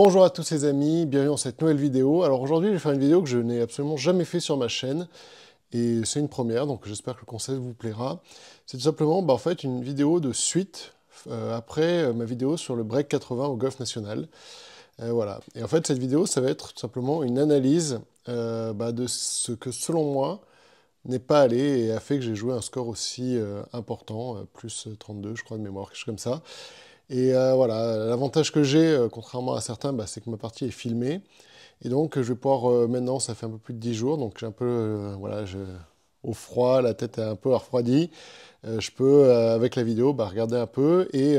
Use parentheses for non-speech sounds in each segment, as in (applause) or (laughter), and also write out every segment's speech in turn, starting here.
Bonjour à tous les amis, bienvenue dans cette nouvelle vidéo. Alors aujourd'hui, je vais faire une vidéo que je n'ai absolument jamais fait sur ma chaîne. Et c'est une première, donc j'espère que le concept vous plaira. C'est tout simplement, bah, en fait, une vidéo de suite euh, après euh, ma vidéo sur le break 80 au golf national. Euh, voilà. Et en fait, cette vidéo, ça va être tout simplement une analyse bah, de ce que, selon moi, n'est pas allé et a fait que j'ai joué un score aussi important, plus 32, je crois, de mémoire, quelque chose comme ça. Et euh, voilà, l'avantage que j'ai, euh, contrairement à certains, bah, c'est que ma partie est filmée. Et donc, je vais pouvoir, euh, maintenant, ça fait un peu plus de 10 jours, donc j'ai un peu, voilà, au froid, la tête est un peu refroidie. je peux, avec la vidéo, bah, regarder un peu et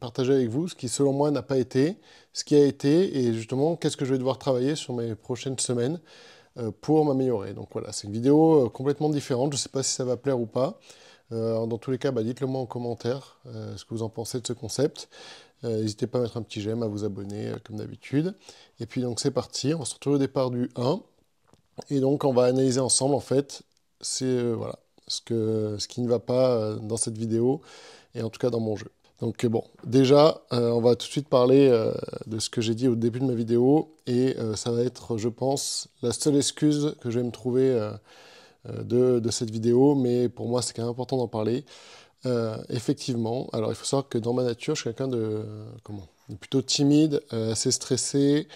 partager avec vous ce qui, selon moi, n'a pas été, ce qui a été, et justement, qu'est-ce que je vais devoir travailler sur mes prochaines semaines pour m'améliorer. Donc voilà, c'est une vidéo complètement différente, je ne sais pas si ça va plaire ou pas. Euh, dans tous les cas, bah, dites-le moi en commentaire euh, ce que vous en pensez de ce concept. Euh, n'hésitez pas à mettre un petit j'aime, à vous abonner comme d'habitude. Et puis donc c'est parti, on se retrouve au départ du 1. Et donc on va analyser ensemble en fait c'est ce, que, ce qui ne va pas dans cette vidéo et en tout cas dans mon jeu. Donc bon, déjà, on va tout de suite parler de ce que j'ai dit au début de ma vidéo, et ça va être, je pense, la seule excuse que je vais me trouver euh, de, cette vidéo, mais pour moi c'est quand même important d'en parler. Euh, effectivement, alors il faut savoir que dans ma nature, je suis quelqu'un de, comment, plutôt timide, euh, assez stressé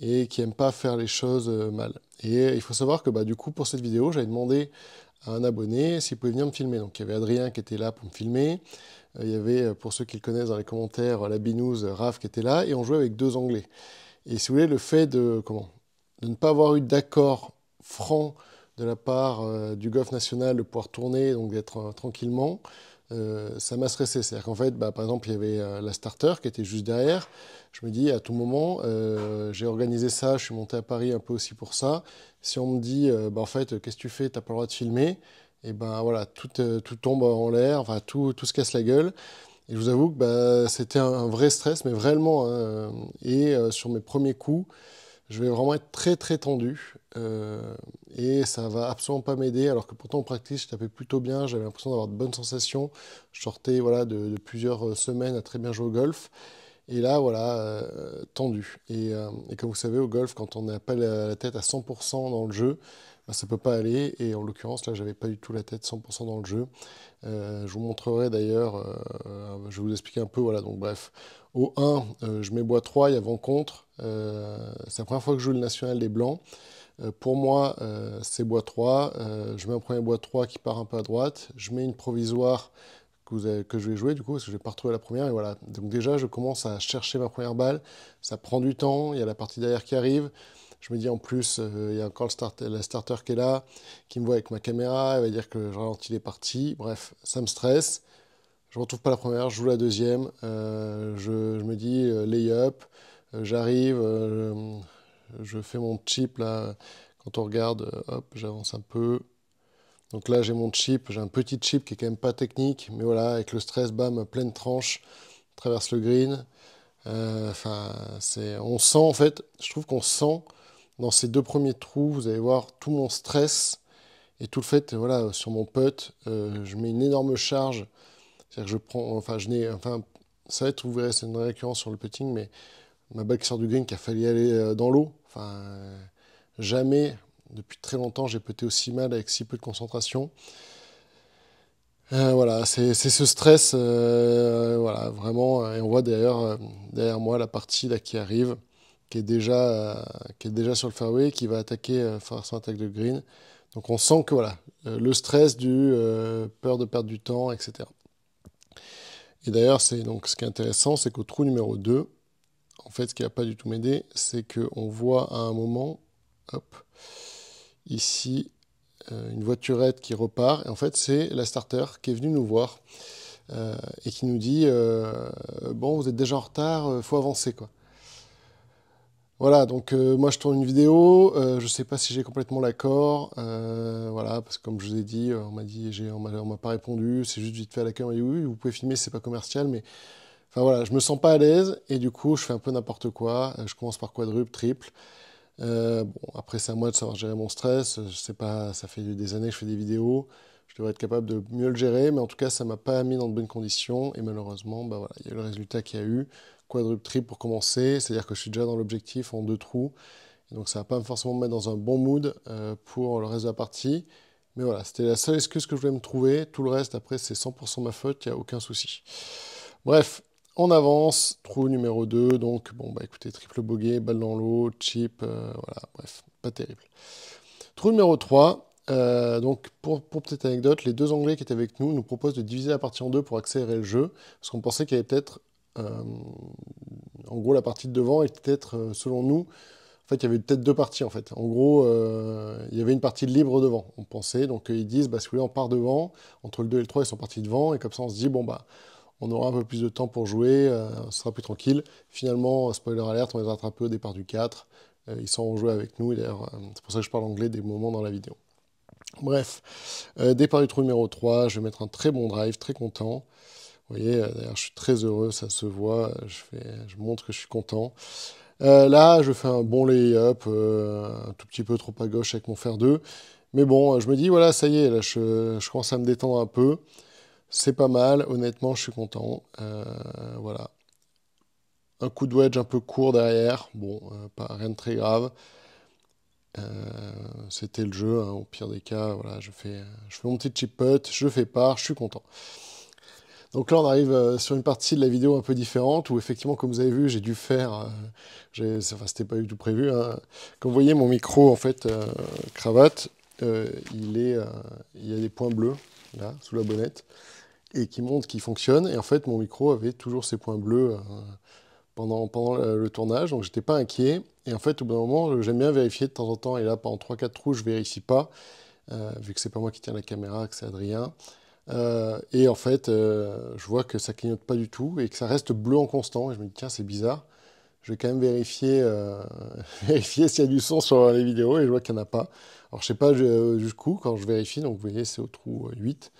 et qui aime pas faire les choses mal. Et il faut savoir que bah, du coup, pour cette vidéo, j'avais demandé à un abonné s'il pouvait venir me filmer. Donc il y avait Adrien qui était là pour me filmer, il y avait, pour ceux qui le connaissent dans les commentaires, la binouze Raph qui était là, et on jouait avec deux Anglais. Et si vous voulez, le fait de, comment, de ne pas avoir eu d'accord franc de la part euh, du golf national de pouvoir tourner, donc d'être euh, tranquillement, euh, ça m'a stressé. C'est-à-dire qu'en fait, bah, par exemple, il y avait la starter qui était juste derrière. Je me dis, à tout moment, j'ai organisé ça, je suis monté à Paris un peu aussi pour ça. Si on me dit, bah, en fait, qu'est-ce que tu fais, tu n'as pas le droit de filmer, et ben voilà, tout, tombe en l'air, enfin, tout, se casse la gueule. Et je vous avoue que bah, c'était un vrai stress, mais vraiment. Hein, et sur mes premiers coups, je vais vraiment être très très tendu. Euh, et ça va absolument pas m'aider, alors que pourtant en pratique je tapais plutôt bien, j'avais l'impression d'avoir de bonnes sensations. Je sortais voilà, de, plusieurs euh, semaines à très bien jouer au golf. Et là, voilà, euh, tendu. Et, comme vous savez, au golf, quand on n'a pas la, tête à 100% dans le jeu, ben, ça ne peut pas aller. Et en l'occurrence, là, j'avais pas du tout la tête 100% dans le jeu. je vous montrerai d'ailleurs, je vais vous expliquer un peu. Voilà, donc bref, au 1, je mets bois 3, il y a vent contre. C'est la première fois que je joue le national des Blancs. Euh, pour moi, euh, c'est bois 3. Euh, je mets un premier bois 3 qui part un peu à droite. Je mets une provisoire que, je vais jouer, du coup, parce que je vais pas retrouver la première. Et voilà. Donc déjà, je commence à chercher ma première balle. Ça prend du temps. Il y a la partie derrière qui arrive. Je me dis en plus, il y a encore la starter qui est là, qui me voit avec ma caméra, elle va dire que je ralentis les parties. Bref, ça me stresse. Je ne retrouve pas la première, je joue la deuxième. je, me dis lay-up, j'arrive, je fais mon chip là. Quand on regarde, euh, hop, j'avance un peu. Donc là, j'ai mon chip, j'ai un petit chip qui est quand même pas technique, mais voilà, avec le stress, bam, pleine tranche, traverse le green. Euh, enfin, c'est, on sent en fait, je trouve qu'on sent dans ces deux premiers trous, vous allez voir tout mon stress et tout le fait, voilà, sur mon putt, euh, je mets une énorme charge. C'est-à-dire que je prends, enfin, je n'ai, enfin, ça va être, vous c'est une récurrence sur le putting, mais ma balle sort du green, qui a fallu aller dans l'eau, Enfin, jamais, depuis très longtemps, j'ai pété aussi mal avec si peu de concentration. Euh, voilà, c'est ce stress, euh, voilà, vraiment. Et on voit d'ailleurs euh, derrière moi la partie là, qui arrive, qui est, déjà, qui est déjà sur le fairway, qui va attaquer, faire son attaque de green. Donc on sent que voilà, le stress du peur de perdre du temps, etc. Et d'ailleurs, c'est donc ce qui est intéressant, c'est qu'au trou numéro 2, en fait, ce qui n'a pas du tout m'aider, c'est qu'on voit à un moment, hop, ici, euh, une voiturette qui repart. Et en fait, c'est la starter qui est venue nous voir euh, et qui nous dit euh, Bon, vous êtes déjà en retard, faut avancer, quoi. Voilà, donc moi je tourne une vidéo, je ne sais pas si j'ai complètement l'accord, voilà, parce que comme je vous ai dit, on m'a dit, on m'a pas répondu, c'est juste vite fait à l'accueil, on m'a dit oui, vous pouvez filmer, c'est pas commercial, mais voilà, je me sens pas à l'aise et du coup, je fais un peu n'importe quoi. Euh, je commence par quadruple, triple. Euh, bon, après, c'est à moi de savoir gérer mon stress. Euh, je pas, ça fait des années que je fais des vidéos. Je devrais être capable de mieux le gérer, mais en tout cas, ça m'a pas mis dans de bonnes conditions. Et malheureusement, bah il y a le résultat qu'il y a eu. Quadruple, triple pour commencer, c'est-à-dire que je suis déjà dans l'objectif en deux trous. Donc ça va pas forcément me mettre dans un bon mood pour le reste de la partie. Mais voilà, c'était la seule excuse que je voulais me trouver. Tout le reste, après, c'est 100% ma faute, il n'y a aucun souci. Bref, en avance, trou numéro 2, donc bon bah écoutez, triple bogey, balle dans l'eau, chip, euh, voilà, bref, pas terrible. Trou numéro 3, euh, donc pour, pour, petite anecdote, les deux Anglais qui étaient avec nous nous proposent de diviser la partie en deux pour accélérer le jeu, parce qu'on pensait qu'il y avait peut-être, euh, en gros la partie de devant était peut-être, selon nous, en fait il y avait peut-être deux parties en fait. En gros, il y avait une partie libre devant, on pensait, donc ils disent, bah si vous voulez on part devant, entre le 2 et le 3 ils sont partis devant, et comme ça on se dit, bon bah on aura un peu plus de temps pour jouer, ce euh, sera plus tranquille. Finalement, euh, spoiler alerte, on les rattrape au départ du 4. Euh, ils sont joué avec nous, d'ailleurs, c'est pour ça que je parle anglais des moments dans la vidéo. Bref, départ du trou numéro 3, je vais mettre un très bon drive, très content. Vous voyez, d'ailleurs, je suis très heureux, ça se voit, je, je montre que je suis content. là, je fais un bon lay-up, un tout petit peu trop à gauche avec mon fer 2. Mais bon, je me dis, voilà, ça y est, là, je commence à me détendre un peu. C'est pas mal, honnêtement, je suis content. Euh, voilà. Un coup de wedge un peu court derrière, bon, euh, pas, rien de très grave. Euh, c'était le jeu, hein, au pire des cas, voilà, je fais, je fais mon petit chip putt, je fais part, je suis content. Donc là, on arrive sur une partie de la vidéo un peu différente où effectivement, comme vous avez vu, j'ai dû faire. Enfin, enfin, c'était pas du tout prévu. Comme hein. vous voyez, mon micro, en fait, cravate, il, il y a des points bleus là sous la bonnette et qui montre qu'il fonctionne. Et en fait, mon micro avait toujours ses points bleus euh, pendant, le tournage, donc j'étais pas inquiet. Et en fait, au bout d'un moment, j'aime bien vérifier de temps en temps. Et là, pendant 3-4 trous, je vérifie pas, euh, vu que c'est pas moi qui tiens la caméra, que c'est Adrien. Euh, et en fait, je vois que ça clignote pas du tout et que ça reste bleu en constant. Et je me dis, tiens, c'est bizarre. Je vais quand même vérifier, (laughs) vérifier s'il y a du son sur les vidéos et je vois qu'il n'y en a pas. Alors, je ne sais pas jusqu'où quand je vérifie. Donc, vous voyez, c'est au trou 8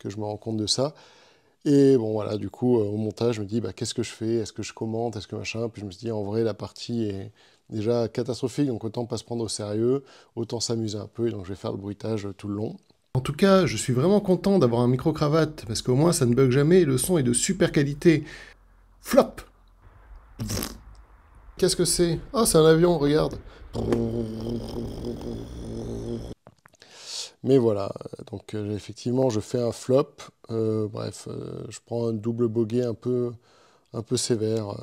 que je me rends compte de ça. Et bon, voilà, du coup, euh, au montage, je me dis, bah, qu'est-ce que je fais Est-ce que je commente Est-ce que machin Puis je me suis dit, en vrai, la partie est déjà catastrophique, donc autant pas se prendre au sérieux, autant s'amuser un peu, et donc je vais faire le bruitage euh, tout le long. En tout cas, je suis vraiment content d'avoir un micro-cravate, parce qu'au moins ça ne bug jamais, le son est de super qualité. Flop Qu'est-ce que c'est Ah, c'est un avion, regarde mais voilà, donc euh, effectivement, je fais un flop. Euh, bref, euh, je prends un double bogey un peu, un peu sévère.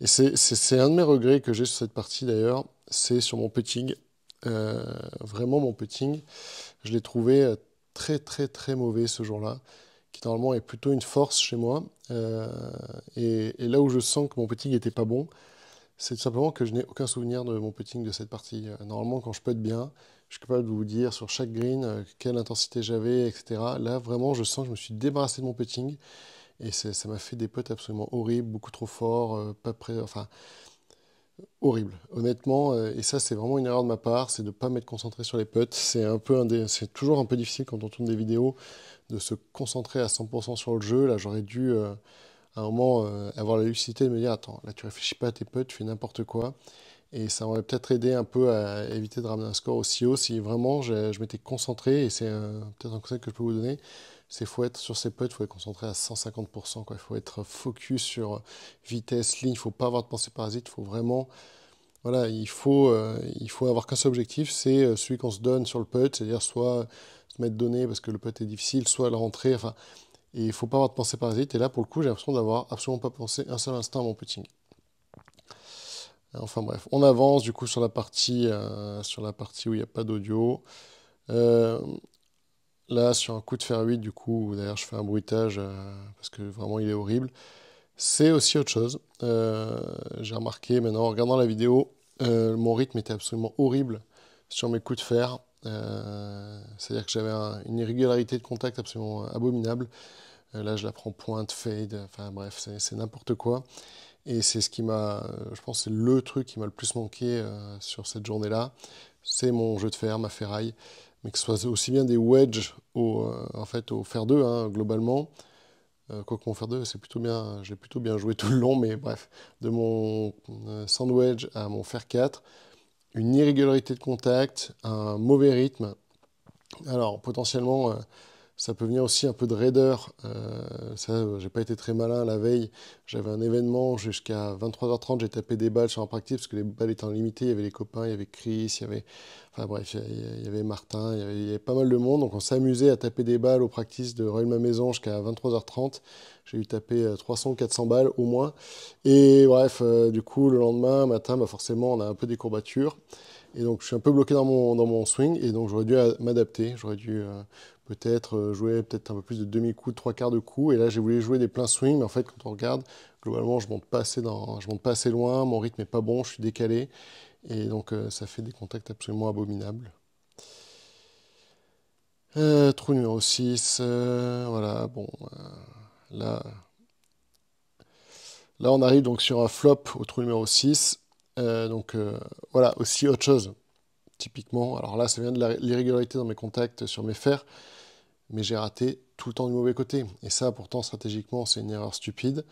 Et c'est un de mes regrets que j'ai sur cette partie d'ailleurs, c'est sur mon putting. vraiment, mon putting, je l'ai trouvé très, très, très mauvais ce jour-là, qui normalement est plutôt une force chez moi. Et, là où je sens que mon putting n'était pas bon, c'est simplement que je n'ai aucun souvenir de mon putting de cette partie. Normalement, quand je être bien, je suis capable de vous dire sur chaque green euh, quelle intensité j'avais, etc. Là, vraiment, je sens que je me suis débarrassé de mon putting. Et ça m'a fait des putts absolument horribles, beaucoup trop forts, euh, pas près. Enfin, horrible, honnêtement. Euh, et ça, c'est vraiment une erreur de ma part, c'est de ne pas m'être concentré sur les putts. C'est un peu c'est toujours un peu difficile quand on tourne des vidéos de se concentrer à 100% sur le jeu. Là, j'aurais dû à un moment avoir la lucidité de me dire attends, là, tu réfléchis pas à tes putts, tu fais n'importe quoi. Et ça m'aurait peut-être aidé un peu à éviter de ramener un score aussi haut si vraiment je, m'étais concentré. Et c'est peut-être un conseil que je peux vous donner. C'est faut être sur ses putts, il faut être concentré à 150%. Il faut être focus sur vitesse, ligne, il ne faut pas avoir de pensée parasite. Il faut vraiment. Voilà, il faut, euh, il faut avoir qu'un seul objectif, c'est euh, celui qu'on se donne sur le putt, c'est-à-dire soit se mettre donné parce que le putt est difficile, soit le rentrer. Enfin, et il ne faut pas avoir de pensée parasite. Et là, pour le coup, j'ai l'impression d'avoir absolument pas pensé un seul instant à mon putting. Enfin bref, on avance du coup sur la partie, euh, sur la partie où il n'y a pas d'audio. Euh, là, sur un coup de fer 8, du coup, d'ailleurs je fais un bruitage euh, parce que vraiment il est horrible. C'est aussi autre chose. J'ai remarqué maintenant en regardant la vidéo, mon rythme était absolument horrible sur mes coups de fer. C'est-à-dire que j'avais une irrégularité de contact absolument abominable. là, je la prends pointe, fade, enfin bref, c'est n'importe quoi. Et c'est ce qui m'a, je pense, le truc qui m'a le plus manqué euh, sur cette journée-là. C'est mon jeu de fer, ma ferraille. Mais que ce soit aussi bien des wedges au, euh, en fait, au fer 2, hein, globalement. Euh, Quoique mon fer 2, c'est plutôt bien, j'ai plutôt bien joué tout le long, mais bref, de mon sand wedge à mon fer 4, une irrégularité de contact, un mauvais rythme. Alors, potentiellement, ça peut venir aussi un peu de raideur. Euh, ça, j'ai pas été très malin la veille. J'avais un événement jusqu'à 23h30. J'ai tapé des balles sur un practice parce que les balles étaient limitées, il y avait les copains, il y avait Chris, il y avait, enfin il y avait Martin, il y avait, pas mal de monde. Donc on s'amusait à taper des balles au practice de Royal Maison jusqu'à 23h30. J'ai eu tapé 300, euh, 400 balles au moins. Et bref, euh, du coup, le lendemain matin, bah, forcément, on a un peu des courbatures. Et donc je suis un peu bloqué dans mon, dans mon swing et donc j'aurais dû m'adapter, j'aurais dû euh, peut-être euh, jouer peut-être un peu plus de demi-coup, trois quarts de coups, Et là j'ai voulu jouer des pleins swings, mais en fait quand on regarde, globalement je monte pas assez, dans, je monte pas assez loin, mon rythme n'est pas bon, je suis décalé. Et donc euh, ça fait des contacts absolument abominables. trou numéro 6, voilà, bon, là, là on arrive donc sur un flop au trou numéro 6, euh, donc euh, voilà, aussi autre chose, typiquement. Alors là, ça vient de l'irrégularité dans mes contacts sur mes fers, mais j'ai raté tout le temps du mauvais côté. Et ça, pourtant, stratégiquement, c'est une erreur stupide.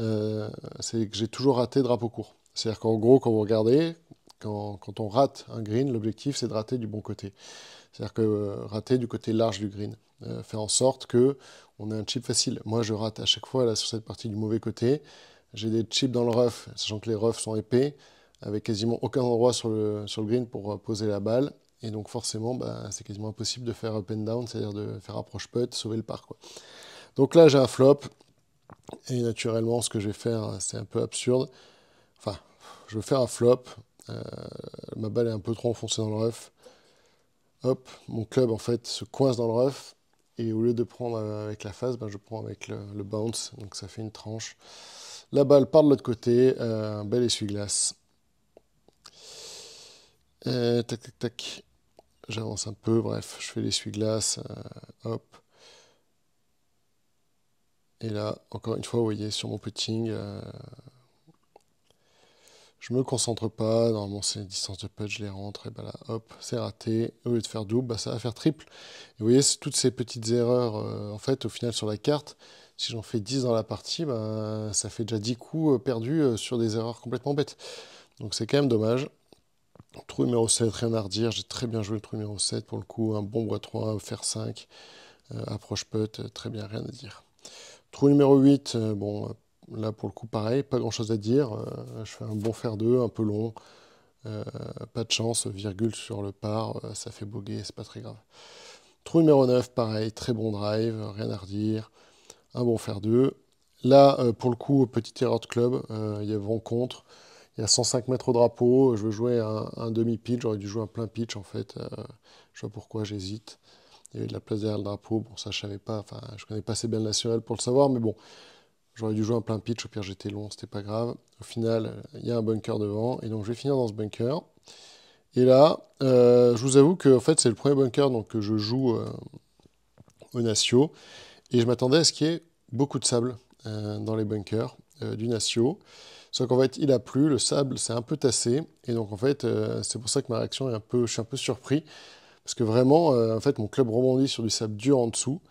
Euh, c'est que j'ai toujours raté drapeau court. C'est-à-dire qu'en gros, quand vous regardez, quand, quand on rate un green, l'objectif, c'est de rater du bon côté. C'est-à-dire que rater du côté large du green. faire en sorte que on ait un chip facile. Moi, je rate à chaque fois là, sur cette partie du mauvais côté. J'ai des chips dans le rough, sachant que les roughs sont épais avec quasiment aucun endroit sur le, sur green pour euh, poser la balle. Et donc forcément, bah, c'est quasiment impossible de faire up and down, c'est-à-dire de faire approche putt, sauver le parc Donc là, j'ai un flop. Et naturellement, ce que je vais faire, c'est un peu absurde. Enfin, je vais faire un flop. Euh, ma balle est un peu trop enfoncée dans le rough. Hop, mon club en fait se coince dans le rough. Et au lieu de prendre euh, avec la face, bah, je prends avec le, bounce. Donc ça fait une tranche. La balle part de l'autre côté. un bel essuie-glace. Euh, tac, tac, tac. J'avance un peu, bref, je fais l'essuie-glace. Euh, hop. Et là, encore une fois, vous voyez, sur mon putting, euh, je me concentre pas. Normalement, c'est distance de putt, je les rentre. Et ben là, hop, c'est raté. Au lieu de faire double, bah, ça va faire triple. Et vous voyez, toutes ces petites erreurs, en fait, au final, sur la carte, si j'en fais 10 dans la partie, bah, ça fait déjà 10 coups perdus sur des erreurs complètement bêtes. Donc c'est quand même dommage. Trou numéro 7, rien à redire. J'ai très bien joué le trou numéro 7 pour le coup. Un bon bois 3, fer 5, approche putt, euh, très bien, rien à dire. Trou numéro 8, euh, bon, euh, là pour le coup pareil, pas grand chose à dire. je fais un bon fer 2, un peu long. pas de chance, virgule sur le par, ça fait boguer, c'est pas très grave. Trou numéro 9, pareil, très bon drive, rien à redire. Un bon fer 2. Là, pour le coup, petite erreur de club, il y a vent contre il y a 105 mètres au drapeau, je veux jouer un, demi-pitch, j'aurais dû jouer un plein pitch en fait, euh, je vois pourquoi j'hésite. Il y avait de la place derrière le drapeau, bon ça je savais pas, enfin je connais pas assez bien le national pour le savoir, mais bon, j'aurais dû jouer un plein pitch, au pire j'étais long, c'était pas grave. Au final, il y a un bunker devant, et donc je vais finir dans ce bunker. Et là, euh, je vous avoue que fait c'est le premier bunker donc, que je joue euh, au Natio, et je m'attendais à ce qu'il y ait beaucoup de sable dans les bunkers du Natio. Sauf qu'en fait, il a plu, le sable s'est un peu tassé, et donc en fait, euh, c'est pour ça que ma réaction est un peu, je suis un peu surpris, parce que vraiment, euh, en fait, mon club rebondit sur du sable dur en dessous,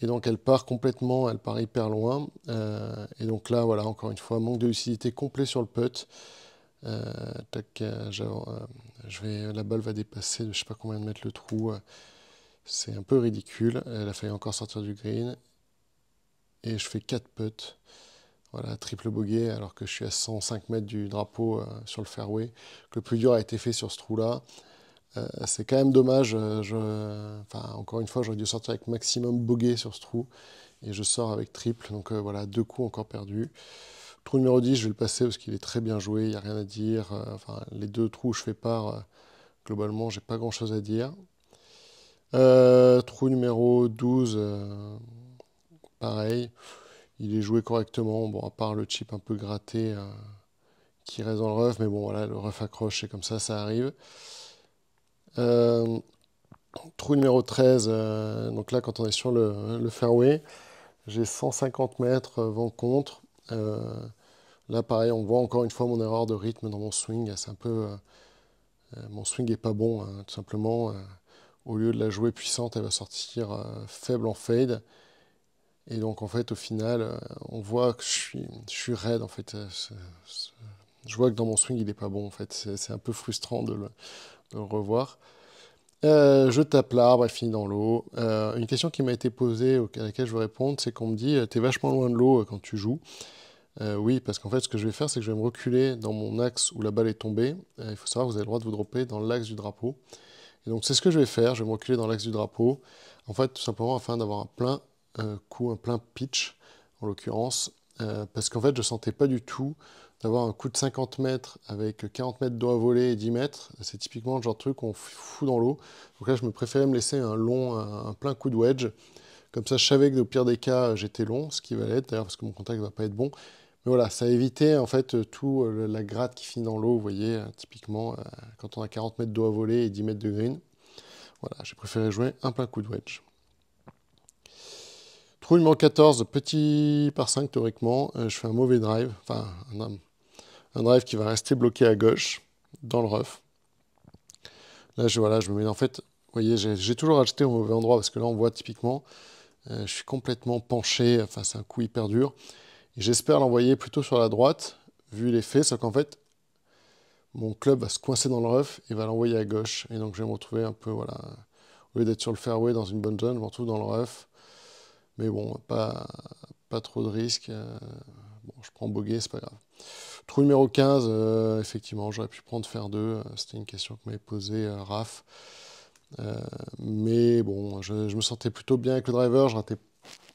et donc elle part complètement, elle part hyper loin, euh, et donc là, voilà, encore une fois, manque de lucidité complet sur le putt. Tac, je vais, la balle va dépasser, de, je sais pas combien de mètres le trou. c'est un peu ridicule. Elle a failli encore sortir du green. Et je fais 4 putts voilà, triple bogey alors que je suis à 105 mètres du drapeau euh, sur le fairway, le plus dur a été fait sur ce trou-là. Euh, c'est quand même dommage. Euh, encore une fois, j'aurais dû sortir avec maximum bogey sur ce trou et je sors avec triple. Donc voilà, deux coups encore perdus. Trou numéro 10, je vais le passer parce qu'il est très bien joué, il n'y a rien à dire. les deux trous où je fais part, globalement, je n'ai pas grand-chose à dire. trou numéro 12, pareil. Il est joué correctement, bon, à part le chip un peu gratté euh, qui reste dans le ref, mais bon, voilà, le ref accroche, c'est comme ça, ça arrive. Euh, trou numéro 13, euh, donc là, quand on est sur le, fairway, j'ai 150 mètres vent contre. là, pareil, on voit encore une fois mon erreur de rythme dans mon swing. C'est un peu. mon swing n'est pas bon, hein, tout simplement. au lieu de la jouer puissante, elle va sortir faible en fade. Et donc, en fait, au final, euh, on voit que je suis, raide, en fait. Euh, je vois que dans mon swing, il n'est pas bon, en fait. C'est un peu frustrant de le, revoir. Euh, je tape l'arbre, elle finit dans l'eau. une question qui m'a été posée, à laquelle je veux répondre, c'est qu'on me dit tu es vachement loin de l'eau quand tu joues. oui, parce qu'en fait, ce que je vais faire, c'est que je vais me reculer dans mon axe où la balle est tombée. il faut savoir, que vous avez le droit de vous dropper dans l'axe du drapeau. Et donc, c'est ce que je vais faire. Je vais me reculer dans l'axe du drapeau. En fait, tout simplement afin d'avoir un plein coup, un plein pitch en l'occurrence, euh, parce qu'en fait je sentais pas du tout d'avoir un coup de 50 mètres avec 40 mètres d'eau à voler et 10 mètres, c'est typiquement le genre de truc qu'on fout dans l'eau. Donc là, je me préférais me laisser un long, un plein coup de wedge. Comme ça, je savais que au pire des cas, j'étais long, ce qui va d'ailleurs parce que mon contact va pas être bon. Mais voilà, ça évitait en fait tout euh, la gratte qui finit dans l'eau, vous voyez, euh, typiquement quand on a 40 mètres d'eau à voler et 10 mètres de green. Voilà, j'ai préféré jouer un plein coup de wedge. Trou numéro 14, petit par 5 théoriquement. Euh, je fais un mauvais drive, enfin un, drive qui va rester bloqué à gauche dans le rough. Là, je, voilà, je me mets en fait, vous voyez, j'ai toujours acheté au mauvais endroit parce que là, on voit typiquement, euh, je suis complètement penché face à un coup hyper dur. J'espère l'envoyer plutôt sur la droite, vu l'effet, sauf qu'en fait, mon club va se coincer dans le rough et va l'envoyer à gauche. Et donc, je vais me retrouver un peu, voilà, au lieu d'être sur le fairway dans une bonne zone, je me retrouve dans le rough mais bon, pas, pas trop de risques. Euh, bon, je prends Boguet, c'est pas grave. Trou numéro 15, euh, effectivement, j'aurais pu prendre faire 2. Euh, c'était une question que m'avait posée Raph. mais bon, je, me sentais plutôt bien avec le driver. Je ratais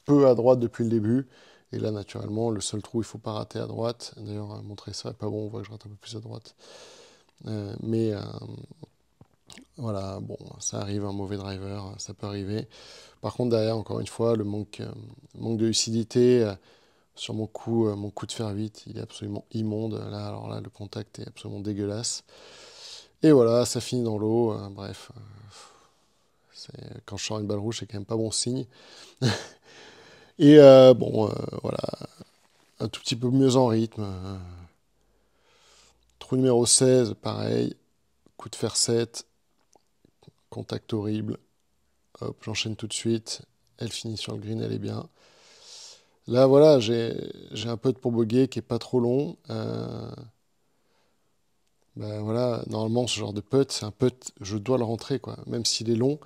peu à droite depuis le début. Et là, naturellement, le seul trou, il ne faut pas rater à droite. D'ailleurs, montrer ça, pas bon, on voit que je rate un peu plus à droite. mais voilà, bon, ça arrive, un mauvais driver, ça peut arriver. Par contre, derrière, encore une fois, le manque, euh, de lucidité euh, sur mon coup, euh, mon coup de fer 8 il est absolument immonde. Là, alors là, le contact est absolument dégueulasse. Et voilà, ça finit dans l'eau. bref, quand je sors une balle rouge, c'est quand même pas bon signe. (laughs) Et bon, voilà, un tout petit peu mieux en rythme. Trou numéro 16, pareil. Coup de fer 7, Contact horrible. Hop, j'enchaîne tout de suite. Elle finit sur le green, elle est bien. Là, voilà, j'ai un putt pour boguer qui est pas trop long. Euh, ben voilà, normalement, ce genre de putt, c'est un putt, je dois le rentrer, quoi. Même s'il est long,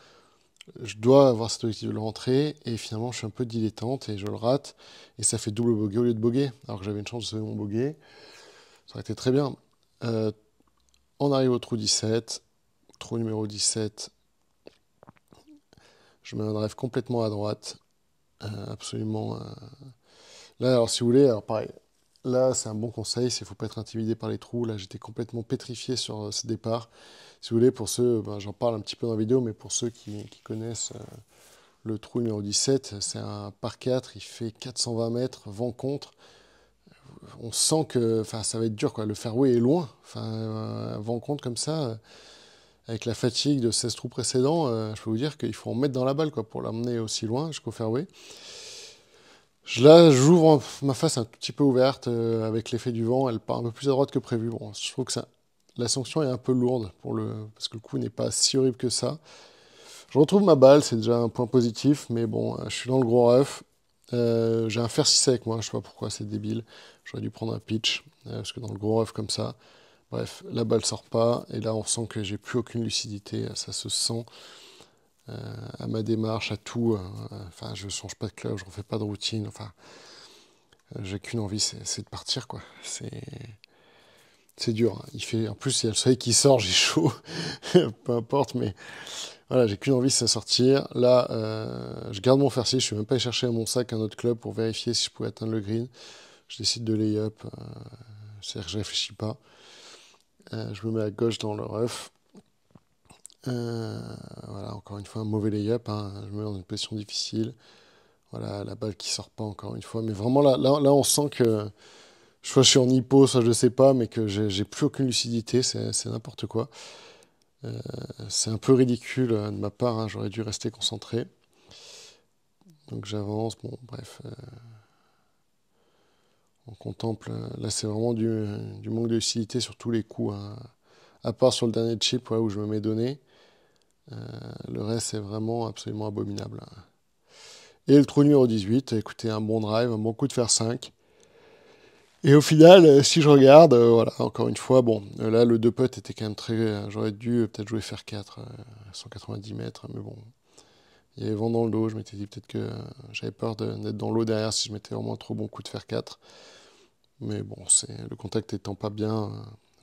je dois avoir cet objectif de le rentrer. Et finalement, je suis un peu dilettante et je le rate. Et ça fait double bogey au lieu de bogey, alors que j'avais une chance de sauver mon bogey. Ça aurait été très bien. Euh, on arrive au trou 17. Trou numéro 17. Je me rêve complètement à droite. Euh, absolument. Euh. Là, alors si vous voulez, alors pareil. Là, c'est un bon conseil, ne faut pas être intimidé par les trous. Là, j'étais complètement pétrifié sur euh, ce départ. Si vous voulez, pour ceux, ben, j'en parle un petit peu dans la vidéo, mais pour ceux qui, connaissent le trou numéro 17, c'est un par 4, il fait 420 mètres, vent contre. On sent que ça va être dur, quoi. le fairway est loin. Enfin, vent contre comme ça avec la fatigue de 16 trous précédents, euh, je peux vous dire qu'il faut en mettre dans la balle quoi, pour l'amener aussi loin jusqu'au fairway. là, j'ouvre ma face un petit peu ouverte euh, avec l'effet du vent. Elle part un peu plus à droite que prévu. Bon, je trouve que la sanction est un peu lourde pour le, parce que le coup n'est pas si horrible que ça. Je retrouve ma balle, c'est déjà un point positif, mais bon, euh, je suis dans le gros rough. j'ai un fer 6 avec moi, je sais pas pourquoi, c'est débile. J'aurais dû prendre un pitch, parce que dans le gros rough comme ça, Bref, la balle sort pas, et là on sent que j'ai plus aucune lucidité, ça se sent euh, à ma démarche, à tout. Euh, enfin, je change pas de club, je refais pas de routine. Enfin, euh, j'ai qu'une envie, c'est de partir, quoi. C'est dur. Hein. Il fait, en plus, il y a le soleil qui sort, j'ai chaud, (laughs) peu importe, mais voilà, j'ai qu'une envie, c'est de sortir. Là, je garde mon farci, je ne suis même pas allé chercher à mon sac un autre club pour vérifier si je pouvais atteindre le green. Je décide de lay-up, c'est-à-dire que je ne réfléchis pas. Euh, je me mets à gauche dans le rough. Euh, voilà, encore une fois, un mauvais layup hein. Je me mets dans une position difficile. Voilà, la balle qui sort pas encore une fois. Mais vraiment, là, là, on sent que soit je suis en hypo, soit je ne sais pas, mais que j'ai plus aucune lucidité. C'est n'importe quoi. Euh, c'est un peu ridicule de ma part. Hein. J'aurais dû rester concentré. Donc j'avance. Bon, bref on contemple. Euh, là, c'est vraiment euh, du, manque de lucidité sur tous les coups, hein. à part sur le dernier chip où je me mets donné. Euh, le reste, c'est vraiment absolument abominable. Hein. Et le trou numéro 18, écoutez, un bon drive, un bon coup de faire 5. Et au final, si je regarde, voilà, encore une fois, bon, là, le 2 put était quand même très. J'aurais dû peut-être jouer faire 4, 190 mètres, mais bon. Il y avait vent dans le dos, je m'étais dit peut-être que j'avais peur d'être dans l'eau derrière si je mettais vraiment trop bon coup de faire 4. Mais bon, c'est le contact étant pas bien,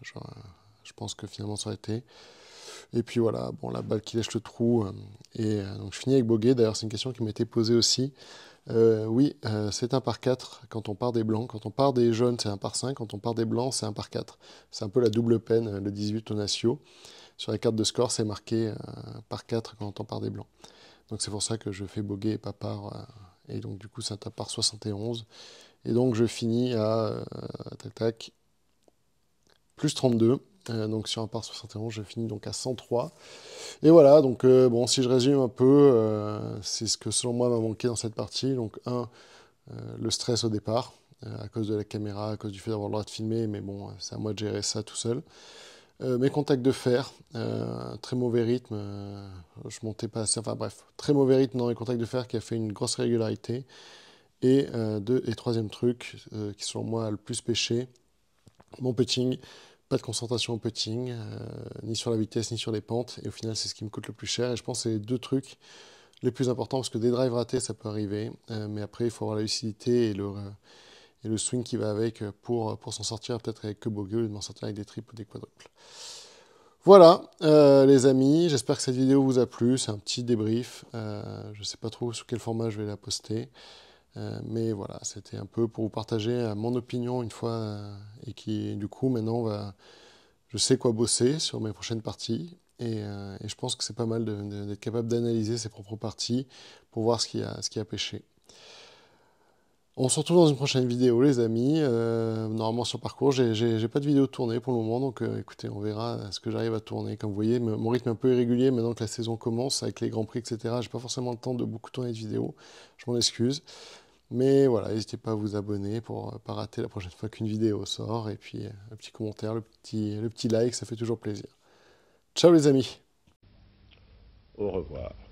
je, euh, euh, je pense que finalement ça aurait été. Et puis voilà, bon, la balle qui lèche le trou. Euh, et donc je finis avec Boguet. D'ailleurs, c'est une question qui m'était posée aussi. oui, c'est un par 4 quand on part des blancs. Quand on part des jaunes, c'est un par 5. Quand on part des blancs, c'est un par 4. C'est un peu la double peine, le 18 tonasio. Sur la carte de score, c'est marqué par 4 quand on part des blancs. Donc c'est pour ça que je fais boguet et pas par. et donc du coup, c'est un par 71. Et donc je finis à euh, tac, tac, plus 32. Euh, donc sur un par 71, je finis donc à 103. Et voilà, donc euh, bon, si je résume un peu, c'est ce que selon moi m'a manqué dans cette partie. Donc un, le stress au départ, à cause de la caméra, à cause du fait d'avoir le droit de filmer, mais bon, c'est à moi de gérer ça tout seul. mes contacts de fer, très mauvais rythme, je montais pas assez, enfin bref, très mauvais rythme dans les contacts de fer qui a fait une grosse régularité. Et euh, deux et troisième truc euh, qui sont moi le plus péché, mon putting. Pas de concentration au putting, euh, ni sur la vitesse, ni sur les pentes. Et au final, c'est ce qui me coûte le plus cher. Et je pense que c'est les deux trucs les plus importants parce que des drives ratés, ça peut arriver. mais après, il faut avoir la lucidité et le, swing qui va avec pour, s'en sortir, peut-être avec que bogey, ou de m'en sortir avec des triples ou des quadruples. Voilà, les amis, j'espère que cette vidéo vous a plu. C'est un petit débrief. je ne sais pas trop sous quel format je vais la poster. Euh, mais voilà, c'était un peu pour vous partager euh, mon opinion une fois euh, et qui, du coup, maintenant, va, je sais quoi bosser sur mes prochaines parties. Et, je pense que c'est pas mal d'être capable d'analyser ses propres parties pour voir ce qui a, ce qui a pêché. On se retrouve dans une prochaine vidéo, les amis. normalement, sur parcours, j'ai pas de vidéo tournée pour le moment, donc écoutez, on verra ce que j'arrive à tourner. Comme vous voyez, mon rythme est un peu irrégulier maintenant que la saison commence avec les grands prix, etc. J'ai pas forcément le temps de beaucoup tourner de vidéos, je m'en excuse. Mais voilà, n'hésitez pas à vous abonner pour ne euh, pas rater la prochaine fois qu'une vidéo sort. Et puis, le euh, petit commentaire, le petit, le petit like, ça fait toujours plaisir. Ciao les amis Au revoir.